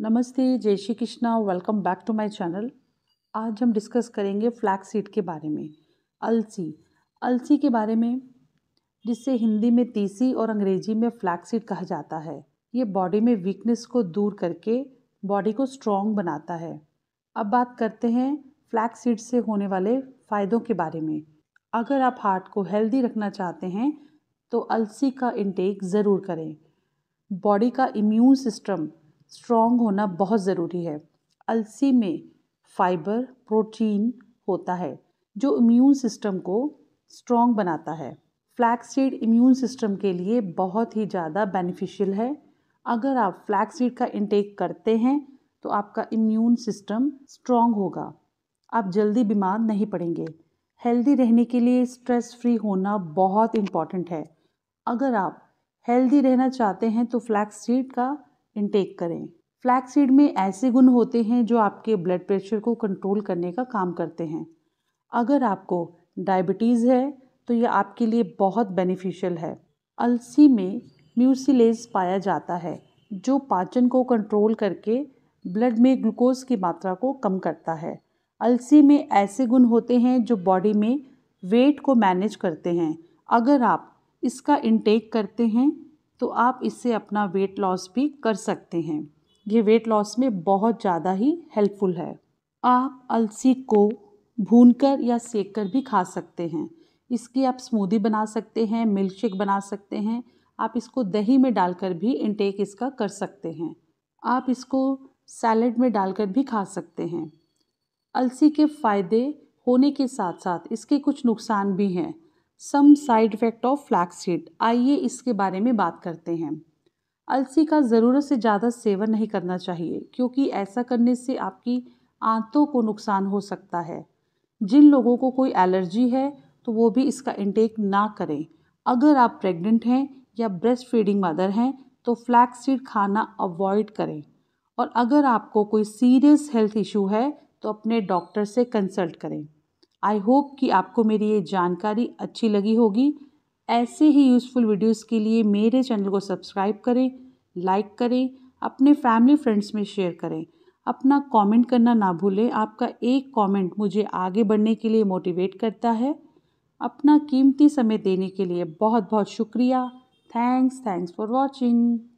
नमस्ते जय Shri Krishna welcome back to my channel आज हम डिस्कस करेंगे फ्लैक्स सीड के बारे में अलसी अलसी के बारे में जिसे हिंदी में तीसी और अंग्रेजी में फ्लैक्स सीड कहा जाता है ये बॉडी में वीकनेस को दूर करके बॉडी को स्ट्रॉन्ग बनाता है अब बात करते हैं फ्लैक्स सीड से होने वाले फ़ायदों के बारे में अगर आप हार्ट को हेल्दी रखना चाहते हैं तो अलसी का इंटेक ज़रूर करें बॉडी का इम्यून सिस्टम स्ट्रॉन्ग होना बहुत ज़रूरी है अलसी में फाइबर प्रोटीन होता है जो इम्यून सिस्टम को स्ट्रॉन्ग बनाता है फ्लैक्स सीड इम्यून सिस्टम के लिए बहुत ही ज़्यादा बेनिफिशियल है अगर आप फ्लैक्स सीड का इंटेक करते हैं तो आपका इम्यून सिस्टम स्ट्रॉन्ग होगा आप जल्दी बीमार नहीं पड़ेंगे हेल्दी रहने के लिए स्ट्रेस फ्री होना बहुत इम्पॉर्टेंट है अगर आप हेल्दी रहना चाहते हैं तो फ्लैक्स सीड का इनटेक करें फ्लैक्सीड में ऐसे गुण होते हैं जो आपके ब्लड प्रेशर को कंट्रोल करने का काम करते हैं अगर आपको डायबिटीज़ है तो यह आपके लिए बहुत बेनिफिशियल है अलसी में म्यूसिलेज पाया जाता है जो पाचन को कंट्रोल करके ब्लड में ग्लूकोज की मात्रा को कम करता है अलसी में ऐसे गुण होते हैं जो बॉडी में वेट को मैनेज करते हैं अगर आप इसका इनटेक करते हैं तो आप इससे अपना वेट लॉस भी कर सकते हैं ये वेट लॉस में बहुत ज़्यादा ही हेल्पफुल है आप अलसी को भून कर या सेक कर भी खा सकते हैं इसकी आप स्मूदी बना सकते हैं मिल्क शेक बना सकते हैं आप इसको दही में डालकर भी इनटेक इसका कर सकते हैं आप इसको सैलड में डालकर भी खा सकते हैं अलसी के फ़ायदे होने के साथ साथ इसके कुछ नुकसान भी हैं some side effect of flaxseed आइए इसके बारे में बात करते हैं अलसी का ज़रूरत से ज़्यादा सेवन नहीं करना चाहिए क्योंकि ऐसा करने से आपकी आंतों को नुकसान हो सकता है जिन लोगों को कोई एलर्जी है तो वो भी इसका इंटेक ना करें अगर आप प्रेग्नेंट हैं या ब्रेस्ट फीडिंग मदर हैं तो फ्लैक्सीड खाना अवॉइड करें और अगर आपको कोई सीरियस हेल्थ इशू है तो अपने डॉक्टर से कंसल्ट करें आई होप कि आपको मेरी ये जानकारी अच्छी लगी होगी ऐसे ही यूज़फुल वीडियोस के लिए मेरे चैनल को सब्सक्राइब करें लाइक करें अपने फैमिली फ्रेंड्स में शेयर करें अपना कमेंट करना ना भूलें आपका एक कमेंट मुझे आगे बढ़ने के लिए मोटिवेट करता है अपना कीमती समय देने के लिए बहुत बहुत शुक्रिया थैंक्स थैंक्स फॉर वॉचिंग